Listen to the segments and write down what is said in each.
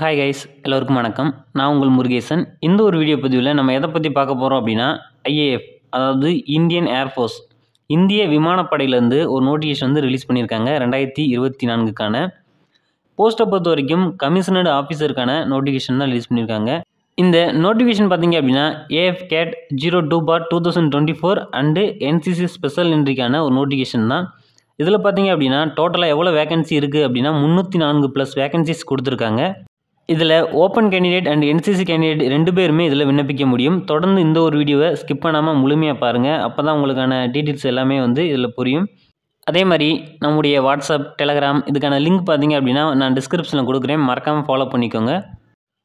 hi guys எல்லோருக்கும் வணக்கம் நான் உங்கள் முருகேசன் இந்த ஒரு வீடியோ பதிவில் நம்ம எதை பற்றி பார்க்க போகிறோம் அப்படின்னா ஐஏஎஃப் அதாவது இந்தியன் ஏர்ஃபோர்ஸ் இந்திய விமானப்படையிலேருந்து ஒரு நோட்டிஃபிகேஷன் வந்து ரிலீஸ் பண்ணியிருக்காங்க ரெண்டாயிரத்தி இருபத்தி நான்குக்கான போஸ்ட்டை பொறுத்த வரைக்கும் கமிஷனர்டு ஆஃபீஸருக்கான நோட்டிஃபிகேஷன் தான் ரிலீஸ் பண்ணியிருக்காங்க இந்த நோட்டிஃபிகேஷன் பார்த்தீங்க அப்படின்னா AFCAT zero two by two thousand twenty four and NCC special என்ட்ரிக்கான ஒரு நோட்டிஃபிகேஷன் தான் இதில் பார்த்தீங்க அப்படின்னா டோட்டலாக எவ்வளோ வேகன்சி இருக்குது அப்படின்னா முந்நூற்றி நான்கு ப்ளஸ் வேகன்சிஸ் கொடுத்துருக்காங்க இதில் open candidate and NCC candidate ரெண்டு பேருமே இதில் விண்ணப்பிக்க முடியும் தொடர்ந்து இந்த ஒரு வீடியோவை ஸ்கிப் பண்ணாமல் முழுமையாக பாருங்கள் அப்போ தான் உங்களுக்கான டீட்டெயில்ஸ் எல்லாமே வந்து இதில் புரியும் அதே மாதிரி நம்முடைய வாட்ஸ்அப் டெலகிராம் இதுக்கான லிங்க் பார்த்தீங்க அப்படின்னா நான் டிஸ்கிரிப்ஷனில் கொடுக்குறேன் மறக்காமல் ஃபாலோ பண்ணிக்கோங்க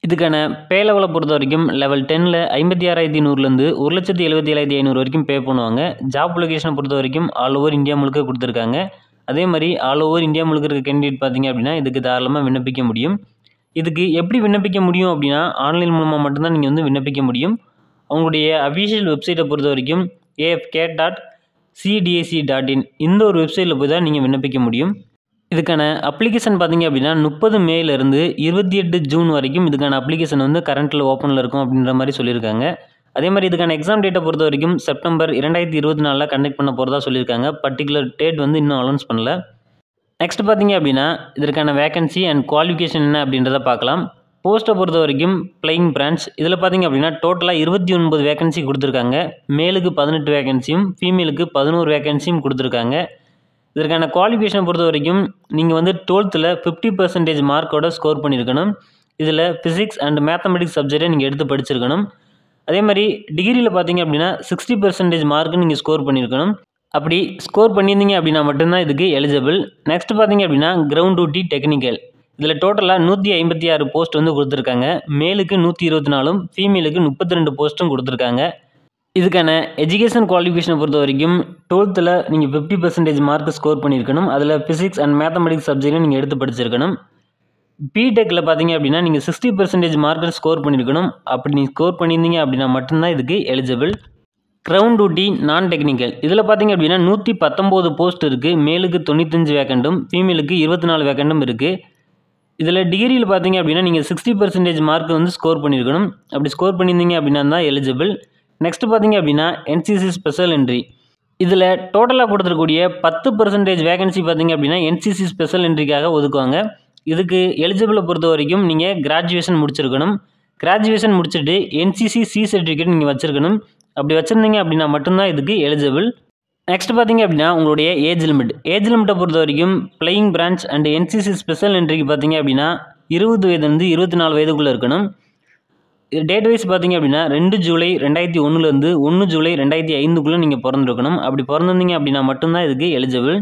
இதுக்கான பே லெவலை பொறுத்த வரைக்கும் லெவல் டெனில் ஐம்பத்தி ஆறாயிரத்தி நூறுலேருந்து ஒரு லட்சத்தி எழுபத்தி ஏழாயிரத்தி ஐநூறு வரைக்கும் பே பண்ணுவாங்க ஜாப் லொக்கேஷனை பொறுத்த வரைக்கும் ஆல் ஓவர் இந்தியா முழுக்க கொடுத்துருக்காங்க அதே மாதிரி ஆல் ஓவர் இந்தியா முழுக்க இருக்க கேண்டிடேட் பார்த்திங்க அப்படின்னா இதுக்கு தாராளமாக விண்ணப்பிக்க முடியும் இதுக்கு எப்படி விண்ணப்பிக்க முடியும் அப்படின்னா ஆன்லைன் மூலமாக மட்டும்தான் நீங்கள் வந்து விண்ணப்பிக்க முடியும் அவங்களுடைய அஃபீஷியல் வெப்சைட்டை பொறுத்த வரைக்கும் AFCAT dot CDSC dot in இந்த ஒரு வெப்சைட்டில் போய் தான் நீங்கள் விண்ணப்பிக்க முடியும் இதுக்கான அப்ளிகேஷன் பார்த்திங்க அப்படின்னா முப்பது மேலேருந்து இருபத்தி எட்டு ஜூன் வரைக்கும் இதுக்கான அப்ளிகேஷன் வந்து கரண்ட்டில் ஓப்பனில் இருக்கும் அப்படின்ற மாதிரி சொல்லியிருக்காங்க அதே மாதிரி இதுக்கான எக்ஸாம் டேட்டை பொறுத்த வரைக்கும் செப்டம்பர் இரண்டாயிரத்தி இருபத்தி நாலில் கண்டக்ட் பண்ண போகிறதா சொல்லியிருக்காங்க பர்டிகுலர் டேட் வந்து இன்னும் அனௌன்ஸ் பண்ணல நெக்ஸ்ட் பார்த்தீங்க அப்படின்னா இதற்கான வேக்கன்சி அண்ட் குவாலிஃபிகேஷன் என்ன அப்படின்றத பார்க்கலாம் போஸ்ட்டை பொறுத்த வரைக்கும் ப்ளையிங் பிரான்ச் இதில் பார்த்தீங்க அப்படின்னா டோட்டலாக இருபத்தி ஒன்பது வேகன்சி கொடுத்துருக்காங்க மேலுக்கு பதினெட்டு வேகன்சியும் ஃபீமேலுக்கு பதினோரு வேகன்சியும் கொடுத்துருக்காங்க இதற்கான குவாலிஃபிகேஷனை பொறுத்த வரைக்கும் நீங்கள் வந்து டுவெல்த்தில் ஃபிஃப்டி பர்சன்டேஜ் மார்க்கோட ஸ்கோர் பண்ணியிருக்கணும் இதில் ஃபிசிக்ஸ் அண்ட் மேத்தமெட்டிக்ஸ் சப்ஜெக்டை நீங்கள் எடுத்து படிச்சிருக்கணும் அதே மாதிரி டிகிரியில் பார்த்தீங்க அப்படின்னா சிக்ஸ்டி பர்சன்டேஜ் மார்க்கு நீங்கள் ஸ்கோர் பண்ணியிருக்கணும் அப்படி ஸ்கோர் பண்ணியிருந்தீங்க அப்படின்னா மட்டும்தான் இதுக்கு எலிஜிபிள் நெக்ஸ்ட் பார்த்தீங்க அப்படின்னா கிரவுண்ட் டூட்டி டெக்னிக்கல் இதில் டோட்டலாக நூற்றி ஐம்பத்தி ஆறு போஸ்ட் வந்து கொடுத்துருக்காங்க மேலுக்கு நூற்றி இருபத்தி நாலும் ஃபீமேலுக்கு முப்பத்தி ரெண்டு போஸ்ட்டும் கொடுத்துருக்காங்க இதுக்கான எஜுகேஷன் குவாலிஃபிகேஷனை பொறுத்த வரைக்கும் டுவெல்த்தில் நீங்கள் ஃபிஃப்டி பர்சன்டேஜ் மார்க் ஸ்கோர் பண்ணியிருக்கணும் அதில் ஃபிசிக்ஸ் அண்ட் மேத்தமெட்டிக்ஸ் சப்ஜெக்ட்லையும் நீங்கள் எடுத்து படிச்சிருக்கணும் பிடெக்கில் பார்த்தீங்க அப்படின்னா நீங்கள் சிக்ஸ்டி பர்சன்டேஜ் மார்க்கில் ஸ்கோர் பண்ணியிருக்கணும் அப்படி நீங்கள் ஸ்கோர் பண்ணியிருந்தீங்க அப்படின்னா மட்டும்தான் இதுக்கு eligible ground duty non technical இதில் பார்த்தீங்க அப்படின்னா நூற்றி பத்தொம்போது போஸ்ட் இருக்குது மேலுக்கு தொண்ணூத்தஞ்சு வேக்கண்டும் ஃபீமேலுக்கு இருபத்தி நாலு வேக்கண்டும் இருக்குது இதில் டிகிரியில் பார்த்தீங்க அப்படின்னா நீங்கள் சிக்ஸ்டி பர்சன்டேஜ் மார்க் வந்து ஸ்கோர் பண்ணியிருக்கணும் அப்படி ஸ்கோர் பண்ணியிருந்தீங்க அப்படின்னா தான் எலிஜிபிள் நெக்ஸ்ட் பார்த்தீங்க அப்படின்னா என்சிசி ஸ்பெஷல் என்ட்ரி இதில் டோட்டலாக கொடுத்துருக்கூடிய பத்து பர்சன்டேஜ் வேகன்சி பார்த்தீங்க அப்படின்னா என்சிசி ஸ்பெஷல் என்ட்ரிக்காக ஒதுக்குவாங்க இதுக்கு எலிஜிபிளை பொறுத்த வரைக்கும் நீங்கள் கிராஜுவேஷன் முடிச்சிருக்கணும் கிராஜுவேஷன் முடிச்சுட்டு என்சிசி சி சர்டிஃபிகேட் நீங்கள் வச்சுருக்கணும் அப்படி வச்சுருந்தீங்க அப்படின்னா மட்டும்தான் இதுக்கு எலிஜிபிள் நெக்ஸ்ட் பார்த்தீங்க அப்படின்னா உங்களுடைய ஏஜ் லிமிட் ஏஜ் லிமிட்டை பொறுத்த வரைக்கும் flying branch and NCC special என்ட்ரிக்கு பார்த்தீங்க அப்படின்னா இருபது வயதுலேருந்து இருபத்தி நாலு வயதுக்குள்ளே இருக்கணும் டேட் வைஸ் பார்த்தீங்க அப்படின்னா ரெண்டு ஜூலை ரெண்டாயிரத்தி ஒன்றுலேருந்து ஒன்று ஜூலை ரெண்டாயிரத்தி ஐந்துக்குள்ளே நீங்கள் பிறந்திருக்கணும் அப்படி பிறந்திருந்தீங்க அப்படின்னா மட்டும்தான் இதுக்கு eligible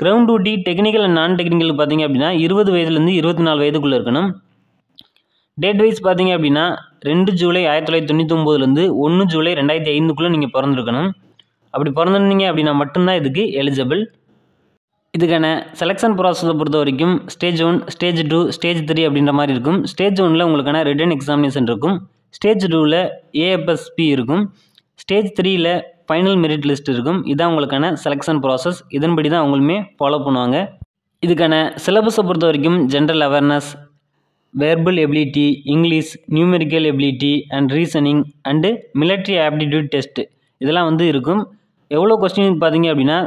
ground duty technical and non technical பார்த்தீங்க அப்படின்னா இருபது வயதுலேருந்து இருபத்தி நாலு வயதுக்குள்ளே இருக்கணும் டேட் வைஸ் பார்த்தீங்க அப்படின்னா ரெண்டு ஜூலை ஆயிரத்தி தொள்ளாயிரத்தி தொண்ணூற்றி தொண்ணூத்தொம்போதுலேருந்து ஒன்று ஜூலை ரெண்டாயிரத்தி ஐந்துக்குள்ளே நீங்கள் பிறந்திருக்கணும் அப்படி பிறந்திருந்தீங்க அப்படின்னா மட்டும்தான் இதுக்கு எலிஜிபிள் இதுக்கான செலெக்ஷன் ப்ராசஸை பொறுத்த வரைக்கும் stage one stage two stage three அப்படின்ற மாதிரி இருக்கும் ஸ்டேஜ் ஒனில் உங்களுக்கான ரிட்டன் எக்ஸாமினேஷன் இருக்கும் ஸ்டேஜ் டூவில் ஏஎஃப்எஸ்பி இருக்கும் ஸ்டேஜ் த்ரீயில் ஃபைனல் மெரிட் லிஸ்ட் இருக்கும் இதான் உங்களுக்கான செலெக்ஷன் ப்ராசஸ் இதன்படி தான் அவங்களுமே ஃபாலோ பண்ணுவாங்க இதுக்கான சிலபஸை பொறுத்த வரைக்கும் general awareness verbal ability English numerical ability and reasoning and military aptitude test இதெல்லாம் வந்து இருக்கும் எவ்வளோ கொஸ்டின் பார்த்தீங்க அப்படின்னா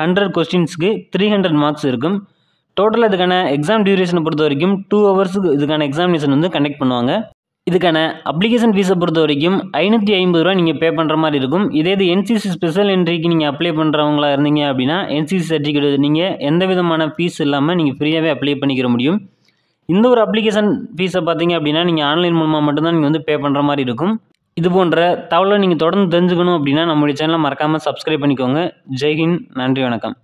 ஹண்ட்ரட் கொஸ்டின்ஸுக்கு த்ரீ ஹண்ட்ரட் மார்க்ஸ் இருக்கும் டோட்டல் இதுக்கான எக்ஸாம் டியூரேஷனை பொறுத்த வரைக்கும் டூ ஹவர்ஸுக்கு இதுக்கான எக்ஸாமினேஷன் வந்து கண்டக்ட் பண்ணுவாங்க இதுக்கான அப்ளிகேஷன் ஃபீஸை பொறுத்த வரைக்கும் ஐநூற்றி ஐம்பது ரூபா நீங்கள் பே பண்ணுற மாதிரி இருக்கும் இதே இது என்சிசி ஸ்பெஷல் என்ட்ரிக்கு நீங்கள் அப்ளை பண்ணுறவங்களா இருந்தீங்க அப்படின்னா என்சிசி சர்டிஃபிகேட் நீங்கள் எந்த விதமான ஃபீஸ் இல்லாமல் நீங்கள் ஃப்ரீயாகவே அப்ளை பண்ணிக்கிற முடியும் இந்த ஒரு அப்ளிகேஷன் ஃபீஸை பார்த்தீங்க அப்படின்னா நீங்கள் ஆன்லைன் மூலமாக மட்டும்தான் நீங்கள் வந்து பே பண்ணுற மாதிரி இருக்கும் இது போன்ற தகவலை நீங்கள் தொடர்ந்து தெரிஞ்சுக்கணும் அப்படின்னா நம்மளுடைய சேனலை மறக்காமல் சப்ஸ்கிரைப் பண்ணிக்கோங்க ஜெய்ஹிந்த் நன்றி வணக்கம்